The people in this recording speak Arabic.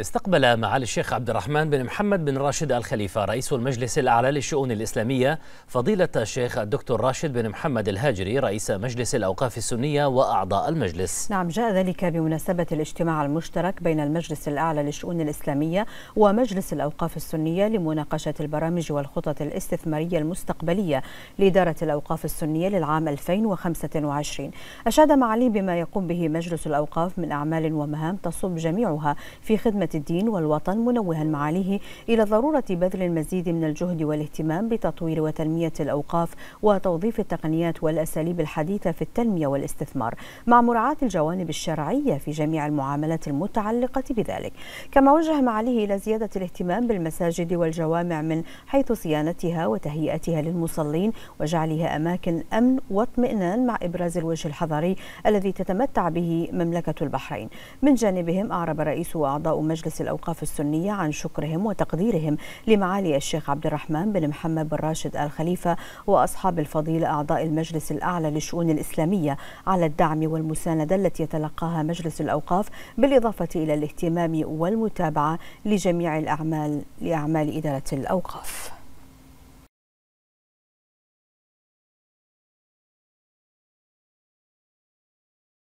استقبل معالي الشيخ عبد الرحمن بن محمد بن راشد الخليفه رئيس المجلس الأعلى للشؤون الإسلامية فضيلة الشيخ الدكتور راشد بن محمد الهاجري رئيس مجلس الأوقاف السنية وأعضاء المجلس نعم جاء ذلك بمناسبة الاجتماع المشترك بين المجلس الأعلى للشؤون الإسلامية ومجلس الأوقاف السنية لمناقشة البرامج والخطط الاستثمارية المستقبلية لإدارة الأوقاف السنية للعام 2025 أشاد معالي بما يقوم به مجلس الأوقاف من أعمال ومهام تصب جميعها في خدمة خدمة الدين والوطن منوها معاليه إلى ضرورة بذل المزيد من الجهد والاهتمام بتطوير وتنمية الأوقاف وتوظيف التقنيات والأساليب الحديثة في التنمية والاستثمار مع مراعاة الجوانب الشرعية في جميع المعاملات المتعلقة بذلك كما وجه معاليه إلى زيادة الاهتمام بالمساجد والجوامع من حيث صيانتها وتهيئتها للمصلين وجعلها أماكن أمن واطمئنان مع إبراز الوجه الحضاري الذي تتمتع به مملكة البحرين من جانبهم أعرب رئيس وأعضاء مجلس الأوقاف السنية عن شكرهم وتقديرهم لمعالي الشيخ عبد الرحمن بن محمد بن راشد الخليفة وأصحاب الفضيلة أعضاء المجلس الأعلى للشؤون الإسلامية على الدعم والمساندة التي يتلقاها مجلس الأوقاف بالإضافة إلى الاهتمام والمتابعة لجميع الأعمال لأعمال إدارة الأوقاف